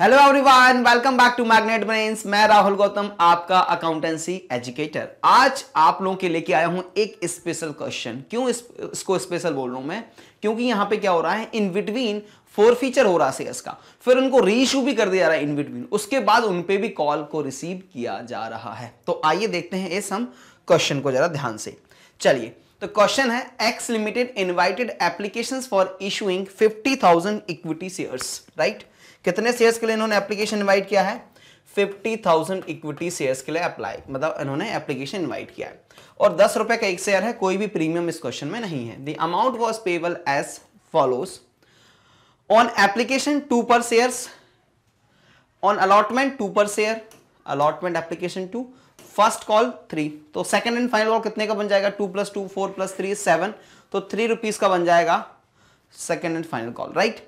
Hello everyone welcome back to magnet brains मैं राहुल गौतम आपका accountancy educator आज आप लोगों के लेके आया हूं एक स्पेशल क्वेश्चन क्यों इस, इसको स्पेशल बोल रहा हूं मैं क्योंकि यहां पे क्या हो रहा है इन बिटवीन फोर फीचर हो रहा है का फिर उनको रीइशू भी कर दिया जा रहा है इन बिटवीन उसके बाद उनपे भी कॉल को रिसीव किया जा रहा है तो आइए देखते हैं इस हम क्वेश्चन को जरा ध्यान से चलिए तो क्वेश्चन है X limited invited application for issuing fifty thousand equity shares right right? कितने शेयर्स के लिए इन्होंने एप्लीकेशन इनवाइट किया है 50,000 इक्विटी शेयर्स के लिए अप्लाई मतलब इन्होंने एप्लीकेशन इनवाइट किया है और दस रुपए का एक शेयर है कोई भी प्रीमियम इस क्वेश्चन में नहीं है the amount was payable as follows on application two per share on allotment two per share allotment application two first call three तो सेकंड एंड फाइनल कॉल कितने का बन जाएगा two plus two four plus three seven तो three rupees का बन जाएगा second and final call right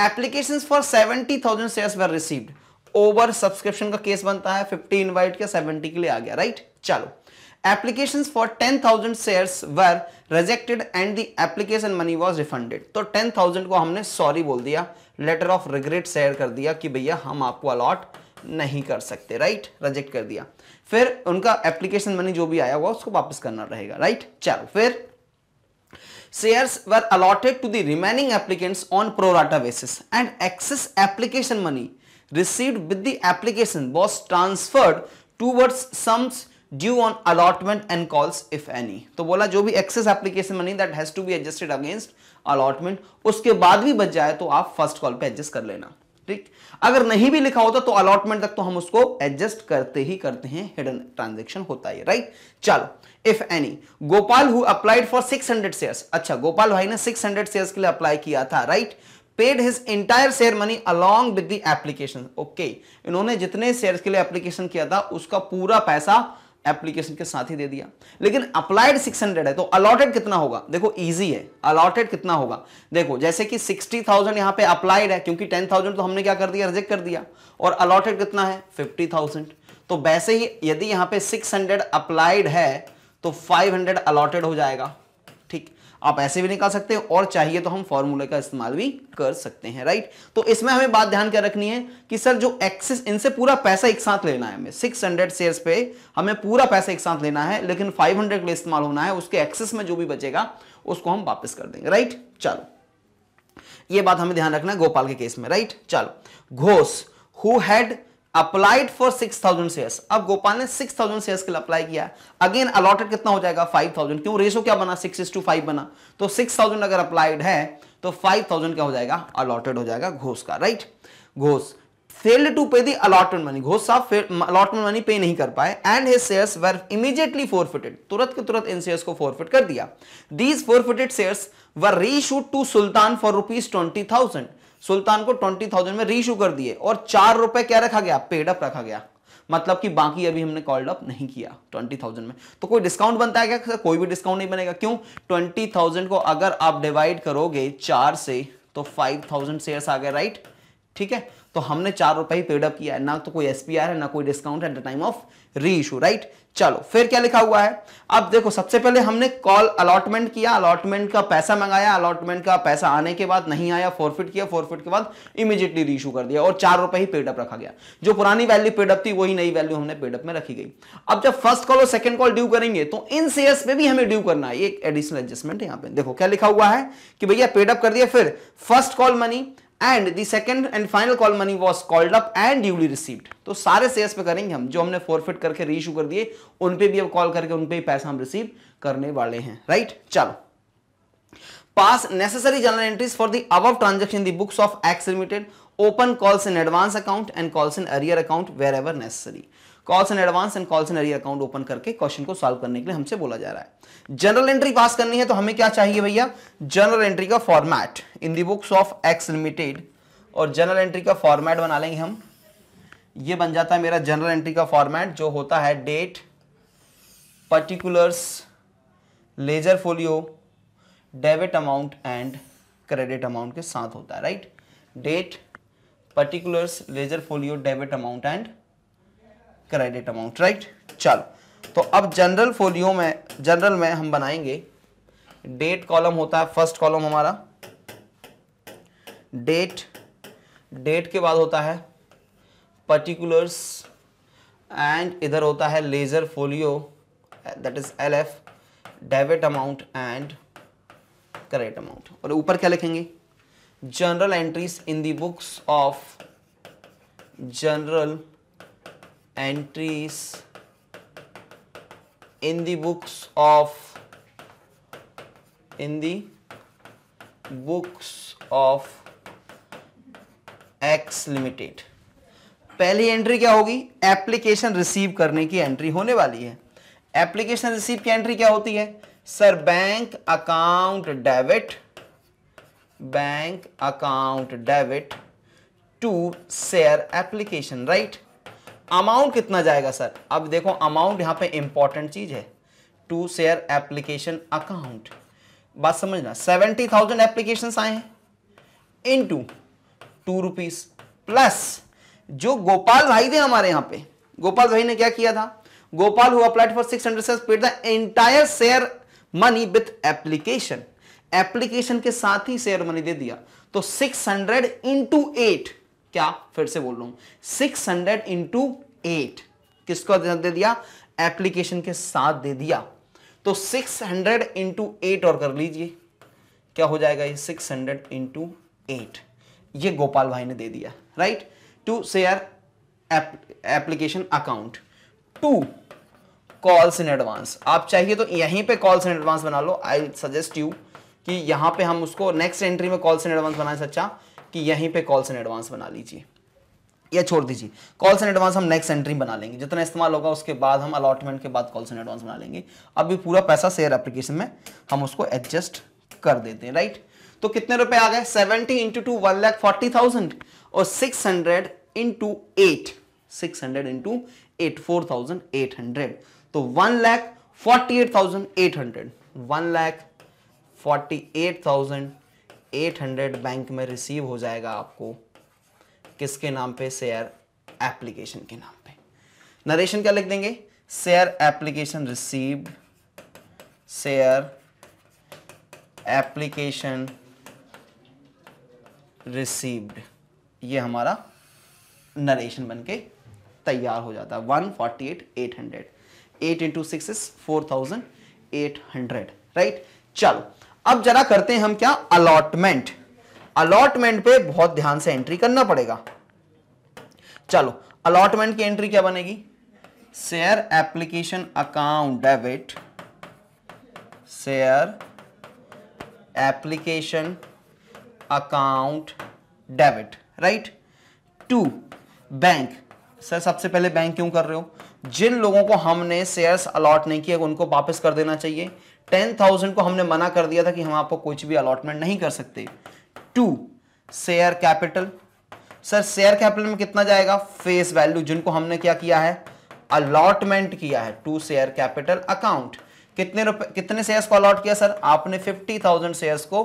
application for seventy thousand share were received over subscription का केस बनता है फिफ्टी इनवाइट के सेवेंटी के लिए आ गया राइट right? चलो application for ten thousand share were rejected and the application money was refunded तो टेन थाउजेंड को हमने सॉरी बोल दिया लेटर ऑफ रिग्रेट शेयर कर दिया कि भैया हम आपको अलॉट नहीं कर सकते राइट right? रिजेक्ट कर दिया फिर उनका एप्लीकेशन मनी जो भी आया हुआ उसको वापस करना रहेगा राइट right? चलो फिर shares were allotted to the remaining applicants on pro rata basis and excess application money received with the application was transferred towards sums due on allotment and calls if any to bola jo bhi excess application money that has to be adjusted against allotment uske baad bhi bach jaye to aap first call pe adjust kar lena ठीक अगर नहीं भी लिखा होता तो allotment तक तो हम उसको एडजस्ट करते ही करते हैं हिडन ट्रांजेक्शन होता है राइट चलो if any Gopal who applied for 600 shares अच्छा गोपाल भाई ने 600 शेयर्स के लिए अप्लाई किया था right paid his entire share money along with the application okay इन्होंने जितने शेयर्स के लिए एप्लीकेशन किया था उसका पूरा पैसा एप्लीकेशन के साथ ही दे दिया लेकिन अप्लाइड 600 है तो अलॉटेड कितना होगा देखो इजी है अलॉटेड कितना होगा देखो जैसे कि 60,000 थाउजेंड यहां पर अप्लाइड है क्योंकि 10,000 तो हमने क्या कर दिया रिजेक्ट कर दिया और अलॉटेड कितना है 50,000 तो वैसे ही यदि यहां पे 600 अप्लाइड है तो 500 अलॉटेड हो जाएगा आप ऐसे भी निकाल सकते हैं और चाहिए तो हम फॉर्मूले का इस्तेमाल भी कर सकते हैं राइट तो इसमें हमें बात ध्यान क्या रखनी है कि सर जो एक्सेस इनसे पूरा पैसा एक साथ लेना है हमें सिक्स हंड्रेड शेयर पे हमें पूरा पैसा एक साथ लेना है लेकिन फाइव हंड्रेड का इस्तेमाल होना है उसके एक्सेस में जो भी बचेगा उसको हम वापस कर देंगे राइट चलो ये बात हमें ध्यान रखना है गोपाल के केस में राइट चलो Ghosh who had applied for six thousand share अब गोपाल ने सिक्स थाउजेंड शेयर के लिए अप्लाई किया अगेन अलॉटेड कितना हो जाएगा फाइव थाउजेंड क्यों रेशो क्या बना सिक्स टू फाइव बना तो सिक्स थाउजेंड अगर अप्लाइड है तो फाइव थाउजेंड क्या हो जाएगा अलॉटेड हो जाएगा घोष का राइट घोष फेल्ड टू पे दी अलॉटमेंट मनी घोष साहब अलॉटमेंट मनी पे नहीं कर पाए and his shares were immediately forfeited तुरंत के तुरंत इन शेयर्स को फोरफिट कर दिया these forfeited shares were reissued to Sultan for rupees twenty thousand Sultan को ट्वेंटी थाउजेंड में रीशू कर दिए और चार रुपए क्या रखा गया पेड अप रखा गया मतलब कि बाकी अभी हमने कॉल्ड अप नहीं किया ट्वेंटी थाउजेंड में तो कोई डिस्काउंट बनता है क्या कोई भी डिस्काउंट नहीं बनेगा क्यों ट्वेंटी थाउजेंड को अगर आप डिवाइड करोगे चार से तो फाइव थाउजेंड शेयर आ गए राइट ठीक है तो हमने चार रुपए ही पेड अप किया है ना तो कोई एस है ना कोई discount at the time of reissue right चलो फिर क्या लिखा हुआ है अब देखो सबसे पहले हमने कॉल अलॉटमेंट किया अलॉटमेंट का पैसा मंगाया अलॉटमेंट का पैसा आने के बाद नहीं आया फोरफिट किया फोरफिट के बाद इमीजिएटली रीशू कर दिया और चार रुपए ही पेडअप रखा गया जो पुरानी वैल्यू पेडअप थी वही नई वैल्यू हमने पेडअप में रखी गई अब जब फर्स्ट कॉल और सेकंड कॉल ड्यू करेंगे तो इन सेयर्स में भी हमें ड्यू करना है एक एडिशनल एडजस्टमेंट यहां पर देखो क्या लिखा हुआ है कि भैया पेडअप कर दिया फिर first call money and the second and final call money was called up and duly received तो सारे शेयर्स पे करेंगे हम जो हमने फोरफिट करके इशू कर दिए उन पे भी अब कॉल करके उन पे भी पैसा हम रिसीव करने वाले हैं राइट right? चलो pass necessary journal entries for the above transaction the books of X limited open calls in advance account and calls in arrear account wherever necessary calls in advance and calls in arrear account open करके question को solve करने के लिए हमसे बोला जा रहा है जनरल एंट्री पास करनी है तो हमें क्या चाहिए भैया जनरल एंट्री का format in the books of X limited और जनरल एंट्री का फॉर्मैट बना लेंगे हम ये बन जाता है मेरा जनरल एंट्री का फॉर्मैट जो होता है date particulars ledger folio debit amount and credit amount के साथ होता है right date particulars ledger folio debit amount and credit amount right चलो तो अब जनरल फोलियो में जनरल में हम बनाएंगे डेट कॉलम होता है फर्स्ट कॉलम हमारा डेट डेट के बाद होता है पर्टिकुलर्स एंड इधर होता है ledger folio that is L F debit amount and credit amount और ऊपर क्या लिखेंगे journal entries in the books of journal entries in the books of in the books of x limited पहली entry क्या होगी एप्लीकेशन रिसीव करने की entry होने वाली है एप्लीकेशन रिसीव की एंट्री क्या होती है sir bank account debit bank account debit to share application right amount कितना जाएगा सर अब देखो अमाउंट यहाँ पे इंपॉर्टेंट चीज है टू शेयर एप्लीकेशन अकाउंट बात समझना सेवेंटी थाउजेंड एप्लीकेशन आए हैं into two rupees plus जो गोपाल भाई थे हमारे यहां पे गोपाल भाई ने क्या किया था Gopal who applied for six hundred paid the entire share money with application application के साथ ही शेयर मनी दे दिया तो सिक्स हंड्रेड इंटू एट क्या फिर से बोल रहा हूं सिक्स हंड्रेड इंटू एट किसको दे दिया एप्लीकेशन के साथ दे दिया तो सिक्स हंड्रेड इंटू एट और कर लीजिए क्या हो जाएगा ये सिक्स हंड्रेड इंटू एट ये गोपाल भाई ने दे दिया right to share application account to calls in advance आप चाहिए तो यहीं पे कॉल्स इन एडवांस बना लो आई सजेस्ट यू कि यहां पे हम उसको नेक्स्ट एंट्री में कॉल्स इन एडवांस बनाए अच्छा कि यहीं पे कॉल्स इन एडवांस बना लीजिए या छोड़ दीजिए कॉल्स इन एडवांस हम नेक्स्ट एंट्री बना लेंगे जितना इस्तेमाल होगा उसके बाद हम अलॉटमेंट के बाद कॉल्स इन एडवांस बना लेंगे अब भी पूरा पैसा शेयर एप्लीकेशन में हम उसको एडजस्ट कर देते हैं राइट तो कितने रुपए आ गए seventy into two one lakh forty thousand और six hundred into eight six hundred into eight four thousand eight hundred तो one lakh forty eight thousand eight hundred one lakh forty eight thousand eight hundred bank में receive हो जाएगा आपको किसके नाम पे share application के नाम पे नरेशन क्या लिख देंगे share application received share application received ये हमारा नरेशन बनके तैयार हो जाता है one forty eight eight hundred eight into six is four thousand eight hundred right चलो अब जरा करते हैं हम क्या अलॉटमेंट अलॉटमेंट पे बहुत ध्यान से एंट्री करना पड़ेगा चलो अलॉटमेंट की एंट्री क्या बनेगी share application account debit share application account debit right to bank sir सबसे पहले बैंक क्यों कर रहे हो जिन लोगों को हमने शेयर्स अलॉट नहीं किए उनको वापस कर देना चाहिए टेन थाउजेंड को हमने मना कर दिया था कि हम आपको कुछ भी अलॉटमेंट नहीं कर सकते to share capital sir share capital में कितना जाएगा फेस वैल्यू जिनको हमने क्या किया है अलॉटमेंट किया है टू शेयर कैपिटल अकाउंट कितने रुपए कितने शेयर्स को अलॉट किया सर आपने फिफ्टी थाउजेंड शेयर्स को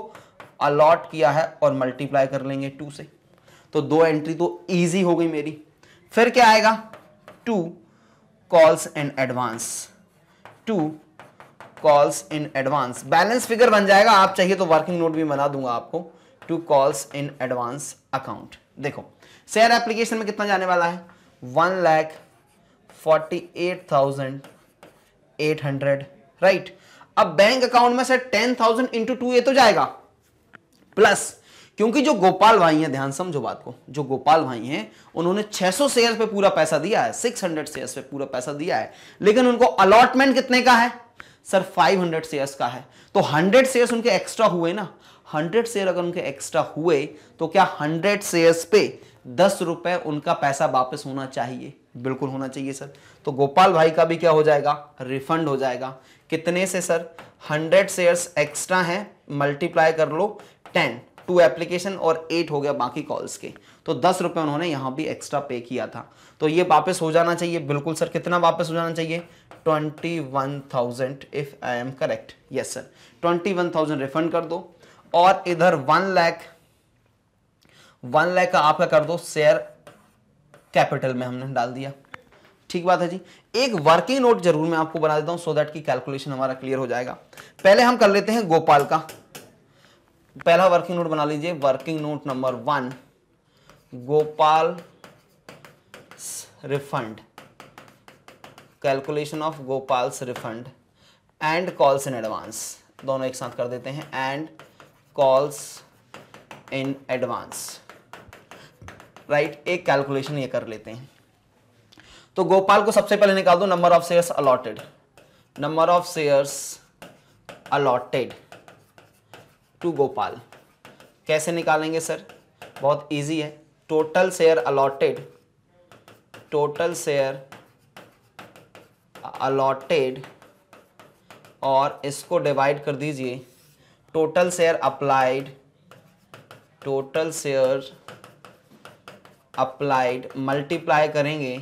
अलॉट किया है और मल्टीप्लाई कर लेंगे टू से तो दो एंट्री तो ईजी हो गई मेरी फिर क्या आएगा to calls and advance to calls in advance balance figure बन जाएगा आप चाहिए तो वर्किंग नोट भी बना दूंगा आपको to calls in advance account देखो शेयर एप्लीकेशन में कितना जाने वाला है one lakh forty eight thousand eight hundred right अब बैंक अकाउंट में sir ten thousand into two ये तो जाएगा प्लस क्योंकि जो गोपाल भाई हैं ध्यान समझो बात को जो गोपाल भाई हैं उन्होंने 600 शेयर पे पूरा पैसा दिया है 600 शेयर्स पे पूरा पैसा दिया है लेकिन उनको अलॉटमेंट कितने का है सर 500 शेयर्स का है तो 100 शेयर्स उनके एक्स्ट्रा हुए ना 100 शेयर अगर उनके एक्स्ट्रा हुए तो क्या 100 शेयर्स पे दस रुपए उनका पैसा वापस होना चाहिए बिल्कुल होना चाहिए सर तो गोपाल भाई का भी क्या हो जाएगा रिफंड हो जाएगा कितने से सर हंड्रेड शेयर्स एक्स्ट्रा हैं मल्टीप्लाई कर लो टेन टू एप्लीकेशन और एट हो गया बाकी कॉल्स के तो दस रुपये उन्होंने यहाँ भी एक्स्ट्रा पे किया था तो ये वापस हो जाना चाहिए बिल्कुल सर कितना वापस हो जाना चाहिए twenty one thousand if I am correct yes sir twenty one thousand refund कर दो और इधर वन लैख वन लैख का आपका कर दो शेयर कैपिटल में हमने डाल दिया ठीक बात है जी एक वर्किंग नोट जरूर मैं आपको बना देता हूं सो दैट की कैलकुलेशन हमारा क्लियर हो जाएगा पहले हम कर लेते हैं गोपाल का पहला वर्किंग नोट बना लीजिए working note number one Gopal refund calculation of Gopal's refund and calls in advance दोनों एक साथ कर देते हैं and calls in advance right एक कैलकुलेशन ये कर लेते हैं तो गोपाल को सबसे पहले निकाल दो number of shares allotted number of shares allotted to Gopal कैसे निकालेंगे सर बहुत इजी है total share allotted total share allotted और इसको डिवाइड कर दीजिए total share applied total share applied multiply करेंगे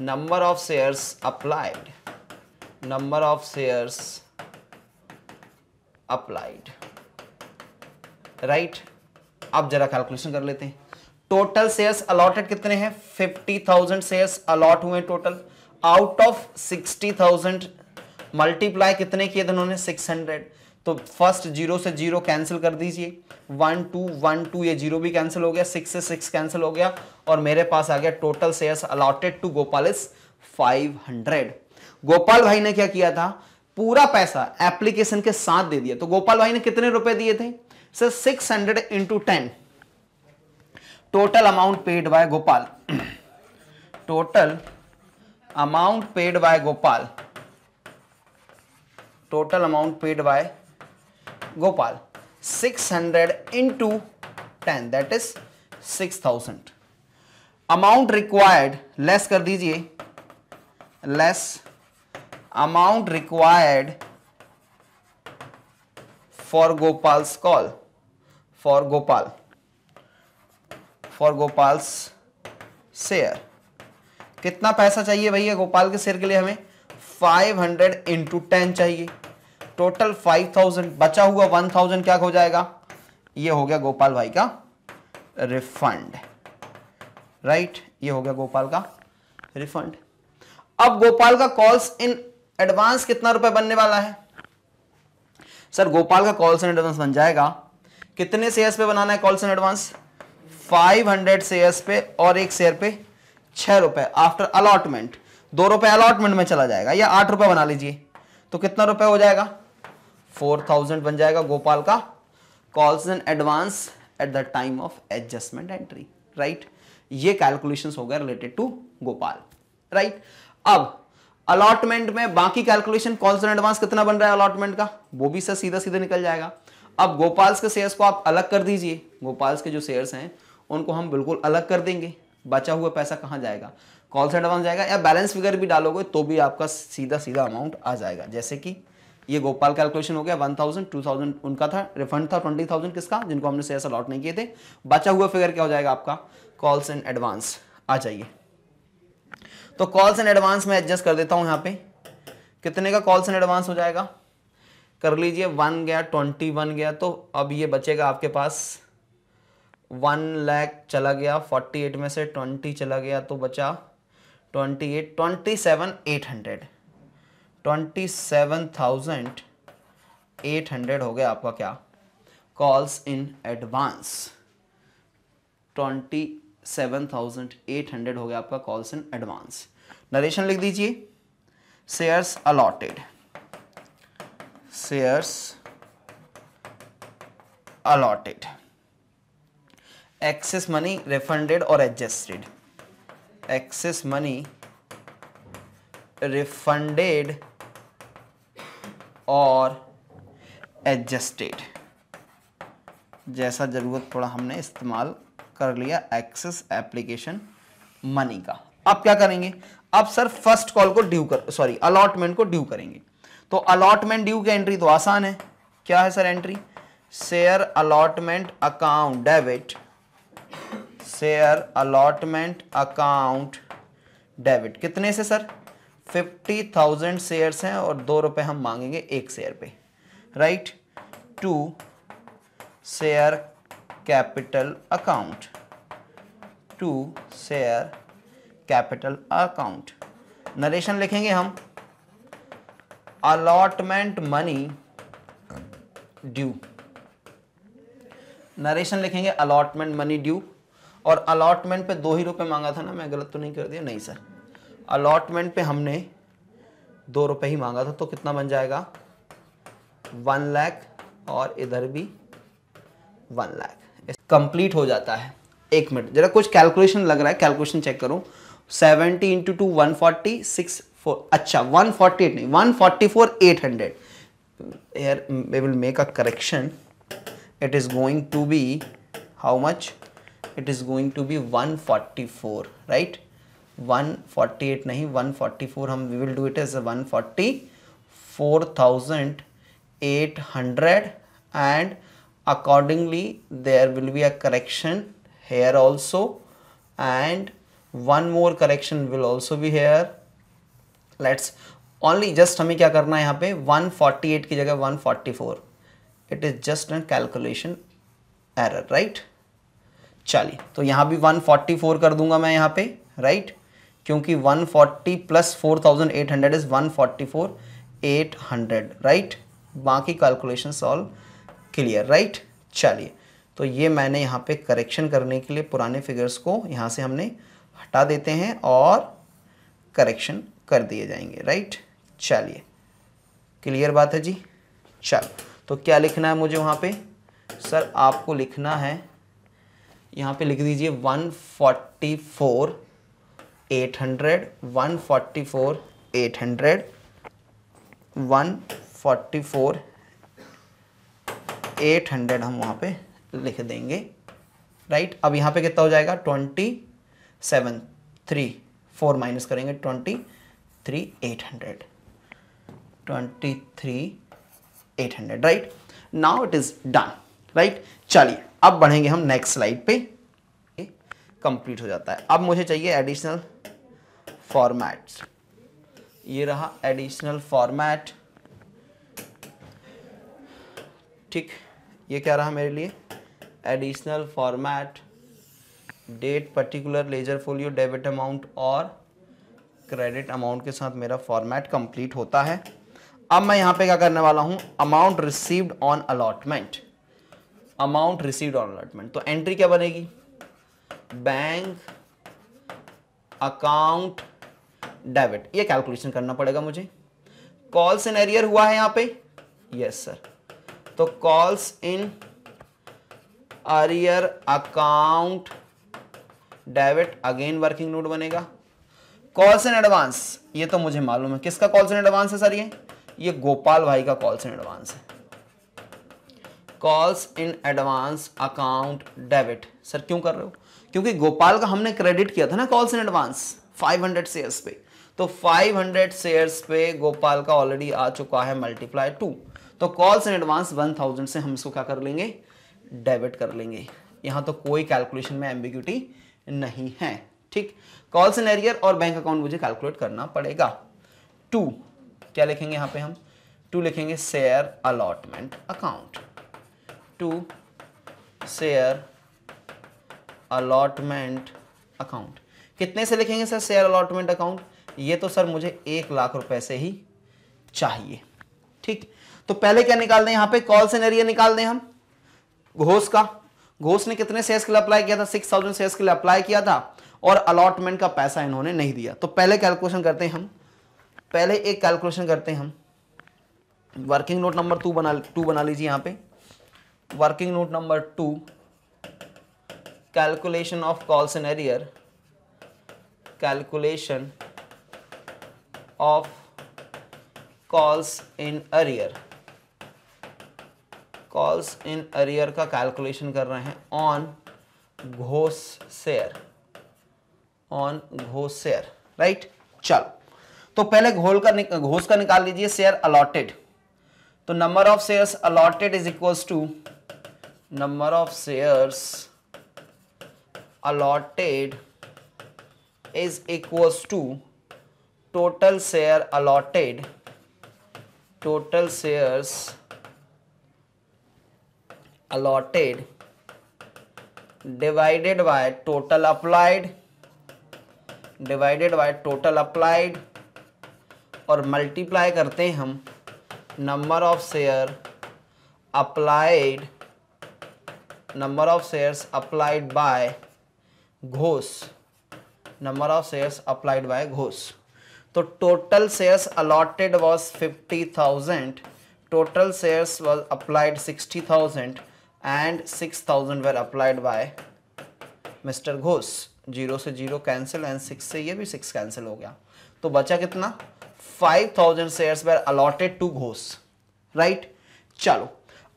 number of shares applied number of shares applied right अब जरा कैलकुलेशन कर लेते हैं टोटल शेयर्स अलॉटेड कितने हैं 50,000 शेयर्स अलॉट हुए टोटल आउट ऑफ 60,000 मल्टीप्लाई कितने किए थे उन्होंने 600 तो फर्स्ट जीरो से जीरो कैंसिल कर दीजिए वन टू वन टू ये जीरो भी कैंसिल हो गया सिक्स से सिक्स कैंसिल हो गया और मेरे पास आ गया total shares allotted to Gopal is five hundred Gopal भाई ने क्या किया था पूरा पैसा एप्लीकेशन के साथ दे दिया तो गोपाल भाई ने कितने रुपए दिए थे sir six hundred into ten total amount paid by Gopal total amount paid by Gopal total amount paid by Gopal 600 ten that is six thousand amount required less कर दीजिए less amount required for Gopal's call for Gopal for Gopal's share कितना पैसा चाहिए भैया गोपाल के share के लिए हमें 500 हंड्रेड इंटू टेन चाहिए टोटल 5000 बचा हुआ 1000 क्या हो जाएगा ये हो गया गोपाल भाई का रिफंड राइट ये हो गया गोपाल का रिफंड अब गोपाल का कॉल्स इन एडवांस कितना रुपए बनने वाला है सर गोपाल का कॉल्स इन एडवांस बन जाएगा कितने शेयर्स पे बनाना है कॉल्स इन एडवांस 500 शेयर्स पे और एक शेयर पे छह रुपए आफ्टर अलॉटमेंट दो रुपए अलॉटमेंट में चला जाएगा या आठ रुपए बना लीजिए तो कितना रुपए हो जाएगा फोर थाउजेंड बन जाएगा गोपाल का calls in advance at the time of adjustment entry right ये कैलकुलेशंस हो गए रिलेटेड टू गोपाल राइट अब अलॉटमेंट में बाकी कैलकुलेशन कॉल्स इन एडवांस कितना बन रहा है अलॉटमेंट का वो भी सर सीधा सीधा निकल जाएगा अब गोपाल्स के शेयर्स को आप अलग कर दीजिए गोपाल्स के जो शेयर्स हैं उनको हम बिल्कुल अलग कर देंगे बचा हुआ पैसा कहाँ जाएगा कॉल सेट अमाउंट जाएगा या बैलेंस फिगर भी डालोगे तो भी आपका सीधा सीधा अमाउंट आ जाएगा जैसे कि ये गोपाल कैलकुलेशन हो गया वन थाउजेंड टू थाउजेंड उनका था रिफंड था ट्वेंटी थाउजेंड किसका जिनको हमने शेयर अलॉट नहीं किए थे बचा हुआ फिगर क्या हो जाएगा आपका कॉल्स एंड एडवांस आ जाइए तो कॉल्स एंड एडवांस में एडजस्ट कर देता हूं यहाँ पे कितने का कॉल्स एंड एडवांस हो जाएगा कर लीजिए वन गया ट्वेंटी वन गया तो अब ये बचेगा आपके पास वन लैख चला गया फोर्टी एट में से ट्वेंटी चला गया तो बचा twenty eight twenty seven eight hundred twenty seven thousand eight hundred हो गया आपका क्या calls in advance twenty seven thousand eight hundred हो गया आपका कॉल्स इन एडवांस नरेशन लिख दीजिए shares allotted shares allotted excess money refunded और एडजस्टेड एक्सेस मनी रिफंडेड और एडजस्टेड जैसा ज़रूरत थोड़ा हमने इस्तेमाल कर लिया एक्सेस एप्लीकेशन मनी का अब क्या करेंगे अब सर फर्स्ट कॉल को ड्यू कर सॉरी अलॉटमेंट को ड्यू करेंगे तो अलॉटमेंट ड्यू की एंट्री तो आसान है क्या है sir entry share allotment account debit share allotment account debit कितने से सर फिफ्टी थाउजेंड शेयर्स हैं और दो रुपए हम मांगेंगे एक शेयर पे right to share capital account to share capital account narration लिखेंगे हम अलॉटमेंट मनी ड्यू नरेशन लिखेंगे अलॉटमेंट मनी ड्यू और अलॉटमेंट पे दो ही रुपए मांगा था ना मैं गलत तो नहीं कर दिया नहीं सर अलॉटमेंट पे हमने दो रुपए ही मांगा था तो कितना बन जाएगा वन लैख और इधर भी वन लैख कंप्लीट हो जाता है एक मिनट जरा कुछ कैलकुलेशन लग रहा है कैलकुलेशन चेक करो seventy into two one forty six four अच्छा वन फोर्टी एट नहीं one forty four eight hundred air will make a correction it is going to be how much it is going to be 144 right 148 nahi 144 hum we will do it as a 144,800 and accordingly there will be a correction here also and one more correction will also be here let's only just हमें क्या have है यहाँ पे 148 की of 144 it is just a calculation error right चलिए तो यहाँ भी 144 कर दूंगा मैं यहाँ पे राइट क्योंकि 140 plus 4800 is one forty right बाकी कैलकुलेशन सॉल्व क्लियर राइट चलिए तो ये मैंने यहाँ पे करेक्शन करने के लिए पुराने फिगर्स को यहाँ से हमने हटा देते हैं और करेक्शन कर दिए जाएंगे राइट चलिए क्लियर बात है जी चल तो क्या लिखना है मुझे वहाँ पे सर आपको लिखना है यहाँ पे लिख दीजिए one forty four eight hundred one forty four eight hundred one forty four eight hundred हम वहाँ पे लिख देंगे राइट अब यहाँ पे कितना हो जाएगा twenty seven three four minus करेंगे twenty three eight hundred twenty three eight hundred right now it is done right चलिए अब बढ़ेंगे हम नेक्स्ट स्लाइड पे कंप्लीट हो जाता है अब मुझे चाहिए एडिशनल फॉर्मेट ये रहा एडिशनल फॉर्मेट ठीक ये क्या रहा मेरे लिए additional format date particular ledger folio debit amount और क्रेडिट अमाउंट के साथ मेरा फॉर्मेट कंप्लीट होता है अब मैं यहां पे क्या करने वाला हूं amount received on allotment amount received on allotment तो एंट्री क्या बनेगी बैंक अकाउंट डेबिट ये कैलकुलेशन करना पड़ेगा मुझे कॉल्स इन एरियर हुआ है यहां पे यस सर तो calls in arrear account debit again working note बनेगा कॉल्स इन एडवांस ये तो मुझे मालूम है किसका कॉल्स इन एडवांस है सर ये ये गोपाल भाई का कॉल्स इन एडवांस है calls in advance account debit sir क्यों कर रहे हो क्योंकि गोपाल का हमने क्रेडिट किया था ना कॉल्स इन एडवांस 500 शेयर्स पे तो 500 शेयर्स पे गोपाल का ऑलरेडी आ चुका है मल्टीप्लाई टू तो कॉल्स इन एडवांस 1000 से हम इसको क्या कर लेंगे डेबिट कर लेंगे यहां तो कोई कैलकुलेशन में एम्बिग्यूटी नहीं है ठीक कॉल्स इन एरियर और बैंक अकाउंट मुझे कैलकुलेट करना पड़ेगा टू क्या लिखेंगे यहाँ पे हम टू लिखेंगे share allotment account to share allotment account कितने से लिखेंगे सर शेयर अलॉटमेंट अकाउंट ये तो सर मुझे एक लाख रुपए से ही चाहिए ठीक तो पहले क्या निकाल दें यहां पे कॉल नरिया निकाल दें हम घोष का घोष ने कितने शेयर्स के लिए अप्लाई किया था सिक्स थाउजेंड शेयर्स के लिए अप्लाई किया था और अलॉटमेंट का पैसा इन्होंने नहीं दिया तो पहले कैलकुलेशन करते हैं हम पहले एक कैलकुलेशन करते हैं हम वर्किंग नोट नंबर टू बना टू बना लीजिए यहां पर working note number two calculation of calls in arrear calculation of calls in arrear calls in arrear का कैलकुलेशन कर रहे हैं on Ghosh share on Ghosh share right चलो तो पहले घोल का घोष का निकाल लीजिए शेयर अलॉटेड तो number of share allotted is equal to number of shares allotted is equals to total share allotted total shares allotted divided by total applied divided by total applied और मल्टीप्लाई करते हैं हम number of share applied number of shares applied by Ghosh number of shares applied by Ghosh तो total shares allotted was thousand total shares was applied sixty thousand and six thousand were applied by mister Ghosh zero से zero cancel and six से ये भी six cancel हो गया तो बचा कितना five thousand shares were allotted to Ghosh right चलो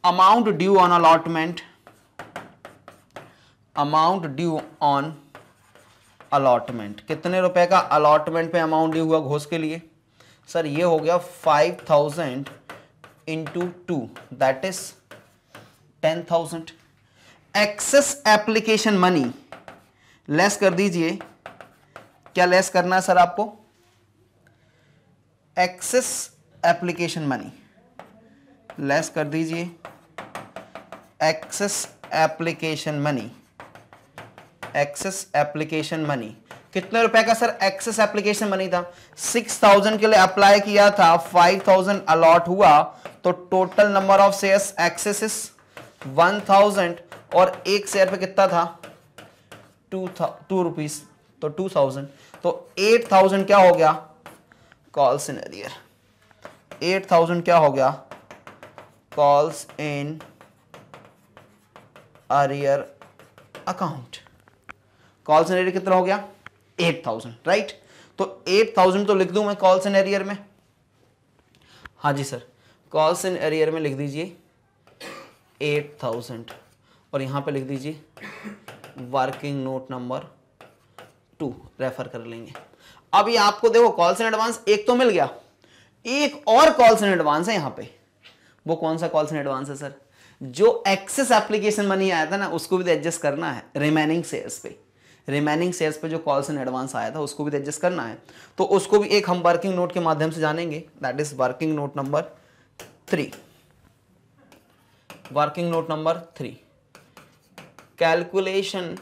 amount due on allotment amount due on allotment कितने रुपए का अलॉटमेंट पे अमाउंट ड्यू हुआ घोष के लिए सर ये हो गया five thousand into two that is ten thousand excess application money less कर दीजिए क्या लेस करना है सर आपको एक्सेस एप्लीकेशन मनी लेस कर दीजिए excess application money excess application money कितने रुपए का सर एक्सेस एप्लीकेशन मनी था सिक्स थाउजेंड के लिए अप्लाई किया था फाइव थाउजेंड अलॉट हुआ तो total number of shares excess one thousand और एक शेयर पे कितना था टू टू रुपीज तो टू थाउजेंड तो एट थाउजेंड क्या हो गया calls in arrear eight thousand क्या हो गया calls in arrear account call सिनेरियर कितना हो गया एट थाउजेंड राइट तो एट थाउजेंड तो लिख दूं मैं कॉल इन एरियर में हाँ जी सर कॉल इन एरियर में लिख दीजिए एट थाउजेंड और यहाँ पे लिख दीजिए working note number two refer कर लेंगे अभी आपको देखो कॉल्स इन एडवांस एक तो मिल गया एक और कॉल्स इन एडवांस है यहाँ पे वो कौन सा कॉल्स इन एडवांस है सर जो एक्सेस एप्लीकेशन मनी आया था ना उसको भी एडजस्ट तो करना है रिमेनिंग सेल्स पे रिमेनिंग शेयर्स पे जो कॉल्स एंड एडवांस आया था उसको भी एडजस्ट करना है तो उसको भी एक हम वर्किंग नोट के माध्यम से जानेंगे that is working note number three working note number three calculation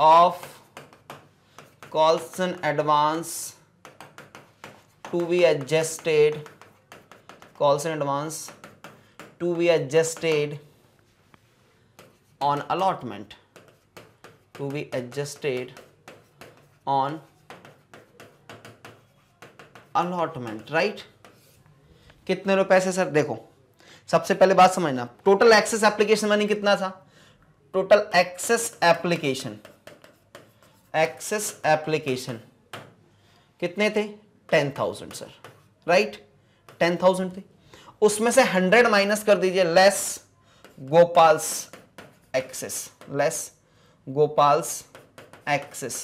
of calls in advance to be adjusted calls in advance to be adjusted on allotment to be adjusted on allotment right right? कितने रुपए से sir देखो सबसे पहले बात समझना total excess application money कितना था total excess application excess application कितने थे ten thousand sir right ten thousand थे उसमें से हंड्रेड माइनस कर दीजिए less Gopal's excess less Gopal's excess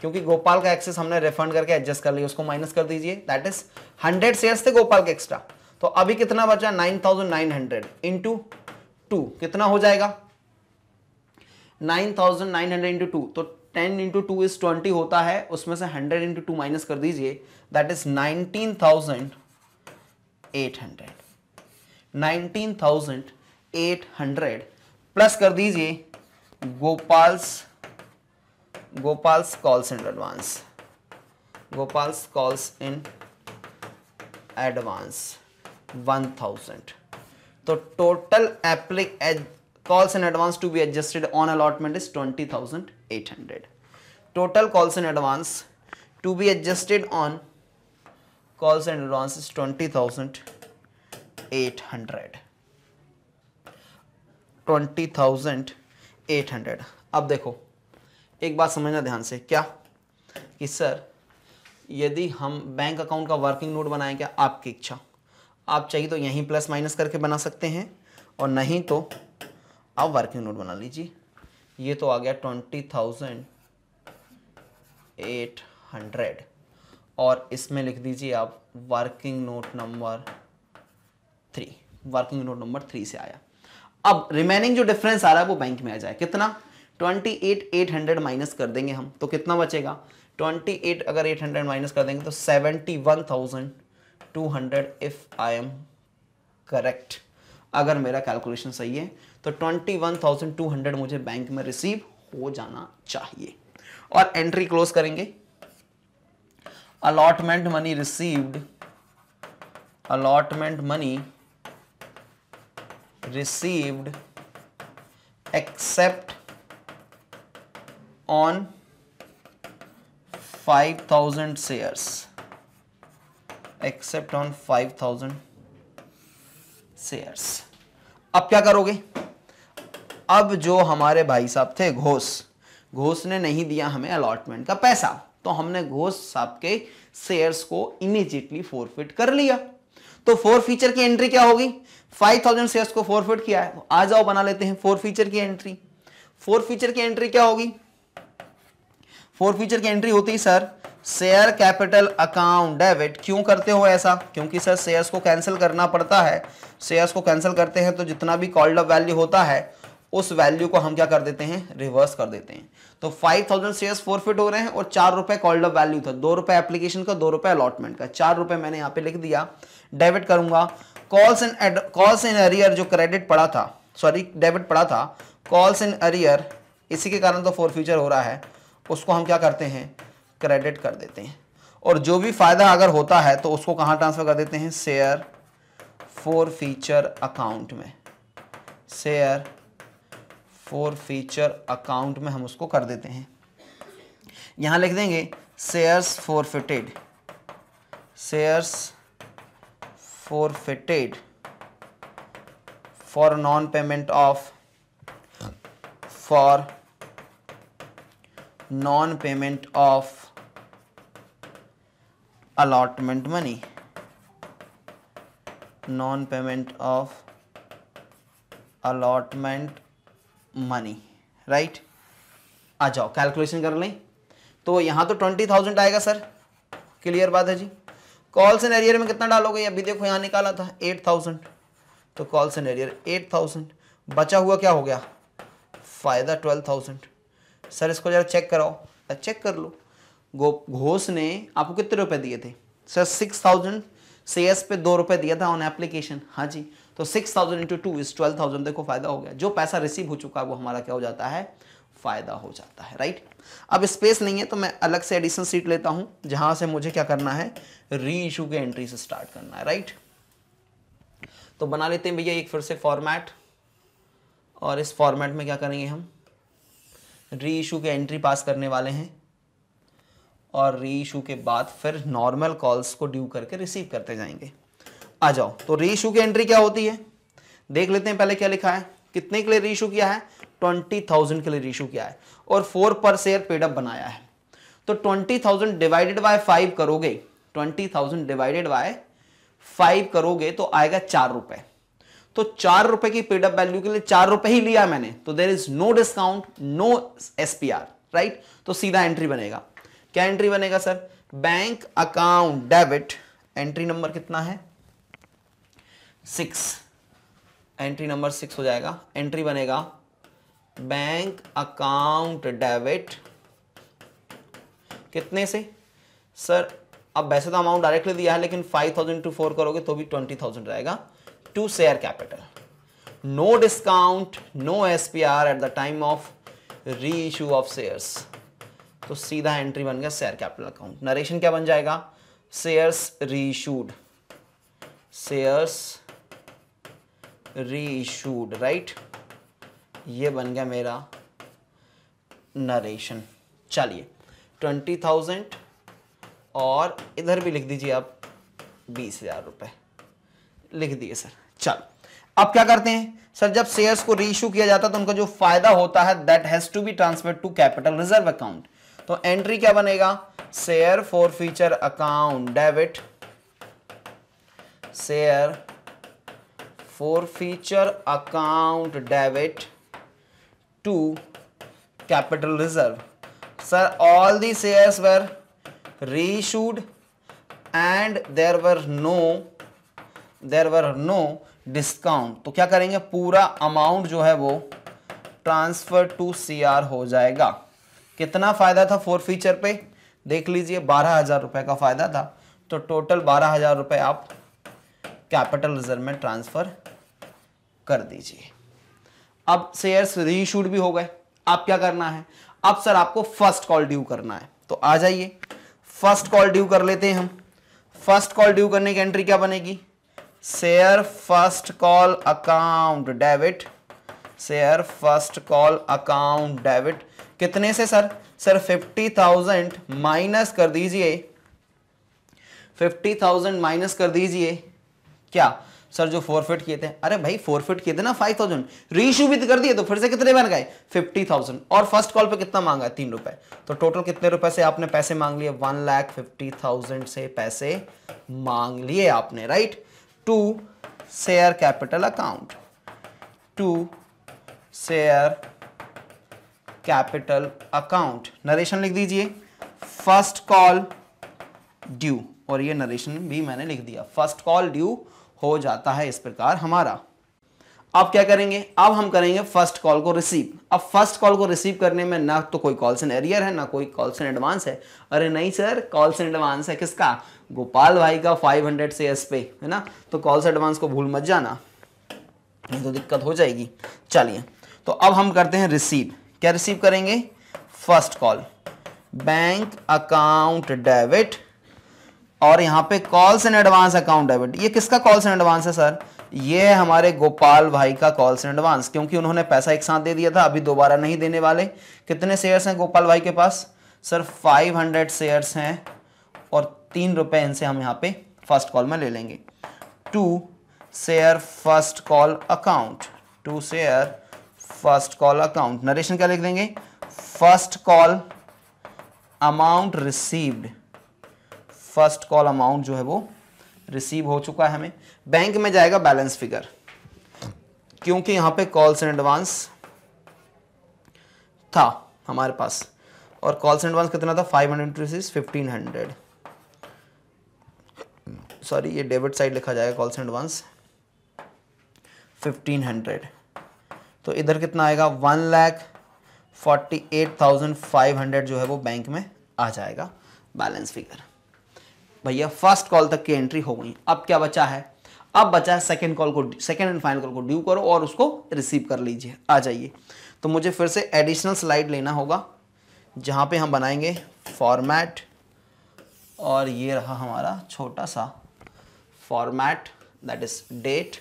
क्योंकि गोपाल का एक्सेस हमने रिफंड करके एडजस्ट कर लिया उसको माइनस कर दीजिए दैट इज हंड्रेड शेयर थे गोपाल के एक्स्ट्रा तो अभी कितना बचा nine thousand nine hundred into two कितना हो जाएगा nine thousand nine hundred into two तो ten into two is twenty होता है उसमें से हंड्रेड इंटू टू माइनस कर दीजिए that is nineteen thousand eight hundred nineteen thousand eight hundred plus कर दीजिए Gopal's Gopal's calls in advance Gopal's calls in advance one thousand तो टोटल एप्लिक calls in advance to be adjusted on allotment is twenty thousand eight hundred total calls in advance to be adjusted on calls in advance is twenty thousand eight hundred twenty thousand eight hundred अब देखो एक बात समझना ध्यान से क्या कि sir यदि हम बैंक अकाउंट का वर्किंग नोट बनाएं क्या आपकी इच्छा आप चाहिए तो यहीं प्लस माइनस करके बना सकते हैं और नहीं तो आप वर्किंग नोट बना लीजिए ये तो आ गया ट्वेंटी थाउजेंड एट हंड्रेड और इसमें लिख दीजिए आप working note number three working note number three से आया अब रिमेनिंग जो डिफरेंस आ रहा है वो बैंक में आ जाए कितना twenty eight eight hundred minus कर देंगे हम तो कितना बचेगा ट्वेंटी एट अगर एट हंड्रेड माइनस कर देंगे तो seventy one thousand two hundred if I am correct अगर मेरा कैलकुलेशन सही है तो twenty one thousand two hundred मुझे बैंक में रिसीव हो जाना चाहिए और एंट्री क्लोज करेंगे allotment money received allotment money received except on 5000 shares except on 5000 shares अब क्या करोगे अब जो हमारे भाई साहब थे घोष घोष ने नहीं दिया हमें अलॉटमेंट का पैसा तो हमने घोष साहब के शेयर्स को इमीजिएटली फोरफिट कर लिया तो फोर फीचर की एंट्री क्या होगी फाइव थाउजेंड शेयर को फोरफिट किया है आ जाओ बना लेते हैं फोर फीचर की एंट्री फोर फीचर की एंट्री क्या होगी फोर फीचर की एंट्री होती sir share capital account debit क्यों करते हो ऐसा क्योंकि सर शेयर्स को कैंसिल करना पड़ता है शेयर्स को कैंसिल करते हैं तो जितना भी कॉल्ड अप वैल्यू होता है उस वैल्यू को हम क्या कर देते हैं रिवर्स कर देते हैं तो 5000 थाउजेंड शेयर्स फोरफिट हो रहे हैं और चार रुपए कॉल्ड अप वैल्यू था दो रुपए एप्लीकेशन का दो रुपए अलॉटमेंट का चार रुपए मैंने यहाँ पे लिख दिया डेबिट करूंगा calls in calls in arrear जो क्रेडिट पड़ा था सॉरी डेबिट पड़ा था कॉल्स इन अरियर इसी के कारण तो फोर फ्यूचर हो रहा है उसको हम क्या करते हैं क्रेडिट कर देते हैं और जो भी फ़ायदा अगर होता है तो उसको कहाँ ट्रांसफ़र कर देते हैं शेयर फोर फीचर अकाउंट में शेयर फोर फीचर अकाउंट में हम उसको कर देते हैं यहां लिख देंगे shares forfeited shares forfeited for non payment of for non payment of allotment money non payment of allotment money right आ जाओ कैलकुलेशन कर लें तो यहां तो ट्वेंटी थाउजेंड आएगा सर क्लियर बात है जी कॉल एन एरियर में कितना डालोगे अभी देखो यहाँ निकाला था एट थाउजेंड तो call in arrear eight thousand बचा हुआ क्या हो गया फ़ायदा ट्वेल्व थाउजेंड सर इसको जरा चेक कराओ चेक कर लो गो घोष ने आपको कितने रुपए दिए थे सर सिक्स थाउजेंड से एस पे दो रुपए दिया था ऑन एप्लीकेशन हाँ जी तो six thousand into two is twelve thousand देखो फायदा हो गया जो पैसा रिसीव हो चुका है वो हमारा क्या हो जाता है फ़ायदा हो जाता है राइट अब स्पेस नहीं है तो मैं अलग से एडिशन सीट लेता हूं जहां से मुझे क्या करना है री इशू के एंट्री से स्टार्ट करना है राइट तो बना लेते हैं भैया एक फिर से फॉर्मेट और इस फॉर्मेट में क्या करेंगे हम री इशू के एंट्री पास करने वाले हैं और री इशू के बाद फिर नॉर्मल कॉल्स को ड्यू करके रिसीव करते जाएंगे आ जाओ तो री इशू की एंट्री क्या होती है देख लेते हैं पहले क्या लिखा है कितने के लिए री इशू किया है ट्वेंटी थाउजेंड के लिए रिश्यू किया है और फोर पर शेयर पेडअप बनाया है तो twenty thousand divided by five करोगे twenty thousand divided by five करोगे तो आएगा चार रुपए तो चार रुपए की पेडअप वैल्यू के लिए चार रुपए ही लिया मैंने तो there is no discount no एस राइट तो सीधा एंट्री बनेगा क्या एंट्री बनेगा sir bank account debit entry number कितना है सिक्स एंट्री नंबर सिक्स हो जाएगा एंट्री बनेगा बैंक अकाउंट डेबिट कितने से सर अब वैसे तो अमाउंट डायरेक्टली दिया है लेकिन फाइव थाउजेंड टू फोर करोगे तो भी ट्वेंटी थाउजेंड रहेगा to share capital no discount no एस are at the time of reissue of shares तो सीधा एंट्री बन गया शेयर कैपिटल अकाउंट नरेशन क्या बन जाएगा shares reissued shares reissued right ये बन गया मेरा नरेशन चलिए ट्वेंटी थाउजेंड और इधर भी लिख दीजिए आप बीस हजार रुपए लिख दिए सर चल अब क्या करते हैं सर जब शेयर्स को रीइशू किया जाता है तो उनका जो फायदा होता है that has to be transfer to capital reserve account तो एंट्री क्या बनेगा share forfeiture account debit share forfeiture account debit to capital reserve. Sir, all the shares were reissued and there were no there were no discount तो क्या करेंगे पूरा amount जो है वो ट्रांसफर टू सीआर हो जाएगा कितना फ़ायदा था फोर फीचर पे देख लीजिए बारह हज़ार रुपये का फ़ायदा था तो टोटल बारह हज़ार रुपये आप कैपिटल रिजर्व में ट्रांसफ़र कर दीजिए अब शेयर्स रीशूट भी हो गए अब क्या करना है अब सर आपको फर्स्ट कॉल ड्यू करना है तो आ जाइए फर्स्ट कॉल ड्यू कर लेते हैं हम फर्स्ट कॉल ड्यू करने की एंट्री क्या बनेगी share first call account debit share first call account debit कितने से sir sir fifty thousand minus कर दीजिए फिफ्टी थाउजेंड माइनस कर दीजिए क्या सर जो फोरफिट किए थे अरे भाई फोरफिट किए थे ना फाइव थाउजेंड रीइू भी कर दिए तो फिर से कितने गए फिफ्टी थाउजेंड और फर्स्ट कॉल पे कितना मांगा तीन रुपए तो टोटल कितने रुपए से आपने पैसे मांग लिए वन लाख फिफ्टी थाउजेंड से पैसे मांग लिए आपने right to share capital account to share capital account narration लिख दीजिए फर्स्ट कॉल ड्यू और ये नरेशन भी मैंने लिख दिया फर्स्ट कॉल ड्यू हो जाता है इस प्रकार हमारा अब क्या करेंगे अब हम करेंगे फर्स्ट कॉल को रिसीव अब फर्स्ट कॉल को रिसीव करने में ना तो कोई कॉल्स इन एरियर है ना कोई कॉल्स इन एडवांस है अरे नहीं सर कॉल्स इन एडवांस है किसका गोपाल भाई का 500 से एस पे है ना तो कॉल्स एडवांस को भूल मत जाना नहीं तो दिक्कत हो जाएगी चलिए तो अब हम करते हैं रिसीव क्या रिसीव करेंगे first call bank account debit और यहाँ पे calls and advance account debit ये किसका कॉल्स एंड एडवांस है सर ये हमारे गोपाल भाई का कॉल्स एंड एडवांस क्योंकि उन्होंने पैसा एक साथ दे दिया था अभी दोबारा नहीं देने वाले कितने शेयर्स हैं गोपाल भाई के पास सर 500 हंड्रेड शेयर्स हैं और तीन रुपए इनसे हम यहाँ पे फर्स्ट कॉल में ले लेंगे to share first call account to share first call account narration क्या लिख देंगे first call amount received first call amount जो है वो रिसीव हो चुका है हमें बैंक में जाएगा बैलेंस फिगर क्योंकि यहां पे कॉल्स एंड एडवांस था हमारे पास और कॉल्स एंड एडवांस कितना था five hundred rupees fifteen hundred sorry ये डेबिट साइड लिखा जाएगा calls and advance fifteen hundred तो इधर कितना आएगा one lakh forty eight thousand five hundred जो है वो बैंक में आ जाएगा बैलेंस फिगर भैया फर्स्ट कॉल तक की एंट्री हो गई अब क्या बचा है अब बचा है सेकेंड कॉल को सेकेंड एंड फाइनल कॉल को ड्यू करो और उसको रिसीव कर लीजिए आ जाइए तो मुझे फिर से एडिशनल स्लाइड लेना होगा जहाँ पे हम बनाएंगे फॉर्मेट और ये रहा हमारा छोटा सा format that is date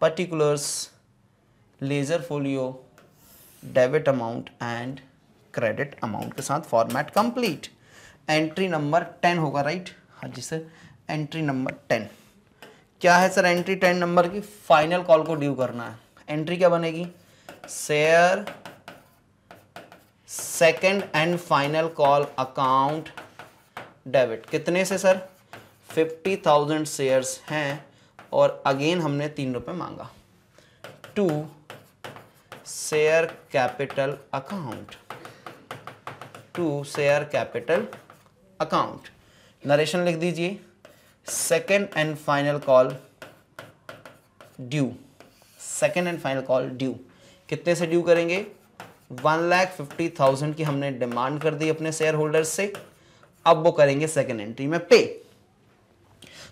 particulars ledger folio debit amount and credit amount के साथ format complete entry number ten होगा राइट right? हाँ जी सर एंट्री नंबर टेन क्या है सर एंट्री टेन नंबर की फाइनल कॉल को ड्यू करना है एंट्री क्या बनेगी share second and final call account debit कितने से सर फिफ्टी थाउजेंड शेयर्स हैं और अगेन हमने तीन रुपये मांगा to share capital account to share capital account narration लिख दीजिए second and final call due second and final call due कितने से ड्यू करेंगे वन लैख फिफ्टी थाउजेंड की हमने डिमांड कर दी अपने शेयर होल्डर्स से अब वो करेंगे सेकेंड एंट्री में पे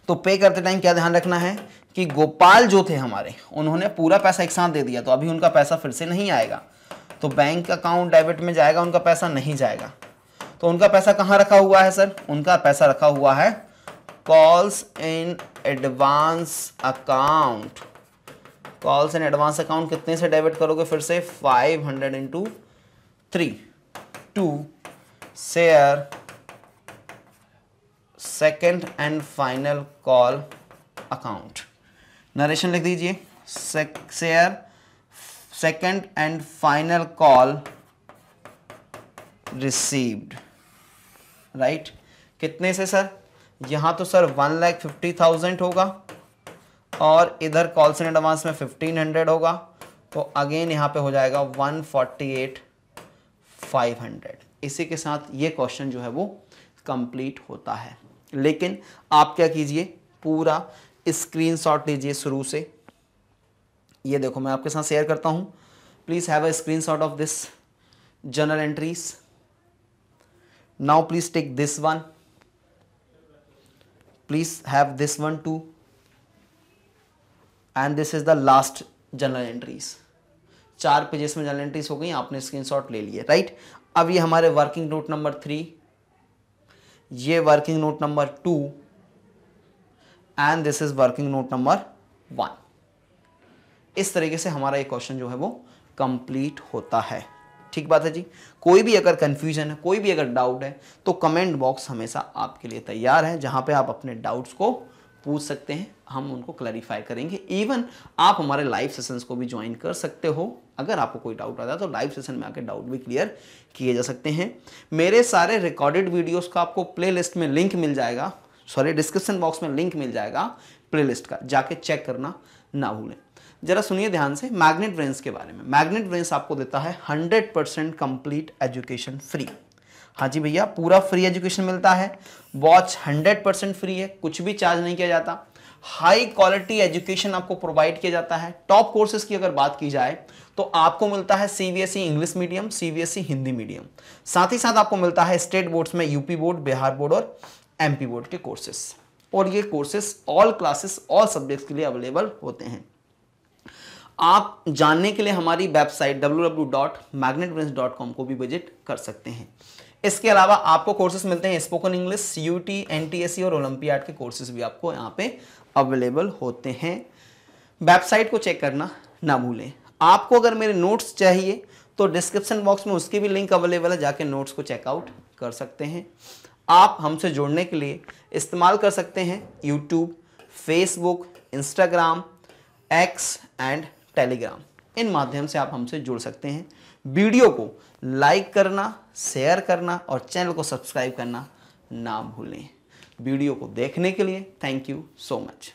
तो पे करते टाइम क्या ध्यान रखना है कि गोपाल जो थे हमारे उन्होंने पूरा पैसा एक साथ दे दिया तो अभी उनका पैसा फिर से नहीं आएगा तो बैंक अकाउंट डेबिट में जाएगा उनका पैसा नहीं जाएगा तो उनका पैसा कहाँ रखा हुआ है सर उनका पैसा रखा हुआ है calls in advance account calls in advance account कितने से डेबिट करोगे फिर से five hundred into three to share second and final call account narration लिख दीजिए share second and final call received right कितने से सर यहाँ तो sir one lakh fifty thousand होगा और इधर कॉल्स इन एडवांस में फिफ्टीन हंड्रेड होगा तो अगेन यहाँ पे हो जाएगा one forty eight five hundred इसी के साथ ये क्वेश्चन जो है वो कंप्लीट होता है लेकिन आप क्या कीजिए पूरा स्क्रीन शॉट लीजिए शुरू से ये देखो मैं आपके साथ शेयर करता हूँ please have a screenshot of this journal entries now please take this one please have this one too and this is the last journal entries चार पेजेस में जनरल एंट्रीज हो गई आपने स्क्रीनशॉट ले लिए right अब ये हमारे वर्किंग नोट नंबर थ्री ये working note number two and this is working note number one इस तरीके से हमारा ये क्वेश्चन जो है वो कंप्लीट होता है ठीक बात है जी कोई भी अगर कंफ्यूजन है कोई भी अगर डाउट है तो कमेंट बॉक्स हमेशा आपके लिए तैयार है जहां पे आप अपने डाउट्स को पूछ सकते हैं हम उनको क्लैरिफाई करेंगे इवन आप हमारे लाइव सेशंस को भी ज्वाइन कर सकते हो अगर आपको कोई डाउट आता है तो लाइव सेशन में आकर डाउट भी क्लियर किए जा सकते हैं मेरे सारे रिकॉर्डेड वीडियोस का आपको प्लेलिस्ट में लिंक मिल जाएगा सॉरी डिस्क्रिप्शन बॉक्स में लिंक मिल जाएगा प्लेलिस्ट का जाके चेक करना ना भूलें जरा सुनिए ध्यान से मैग्नेट ब्रेन्स के बारे में मैग्नेट ब्रेन्स आपको देता है 100 परसेंट कंप्लीट एजुकेशन फ्री हाँ जी भैया पूरा फ्री एजुकेशन मिलता है वॉच 100 परसेंट फ्री है कुछ भी चार्ज नहीं किया जाता हाई क्वालिटी एजुकेशन आपको प्रोवाइड किया जाता है टॉप कोर्सेज की अगर बात की जाए तो आपको मिलता है CBSE English medium CBSE Hindi medium साथ ही साथ आपको मिलता है स्टेट बोर्ड्स में यूपी बोर्ड बिहार बोर्ड और एमपी बोर्ड के कोर्सेस और ये courses all classes all subjects के लिए अवेलेबल होते हैं आप जानने के लिए हमारी वेबसाइट डब्ल्यू को भी विजिट कर सकते हैं इसके अलावा आपको कोर्सेज मिलते हैं spoken English U T N T S C और ओलंपियाड के कोर्सेज भी आपको यहाँ पे अवेलेबल होते हैं वेबसाइट को चेक करना ना भूलें आपको अगर मेरे नोट्स चाहिए तो डिस्क्रिप्शन बॉक्स में उसके भी लिंक अवेलेबल है जाके नोट्स को चेकआउट कर सकते हैं आप हमसे जुड़ने के लिए इस्तेमाल कर सकते हैं YouTube Facebook Instagram X and Telegram इन माध्यम से आप हमसे जुड़ सकते हैं वीडियो को लाइक करना शेयर करना और चैनल को सब्सक्राइब करना ना भूलें वीडियो को देखने के लिए थैंक यू सो मच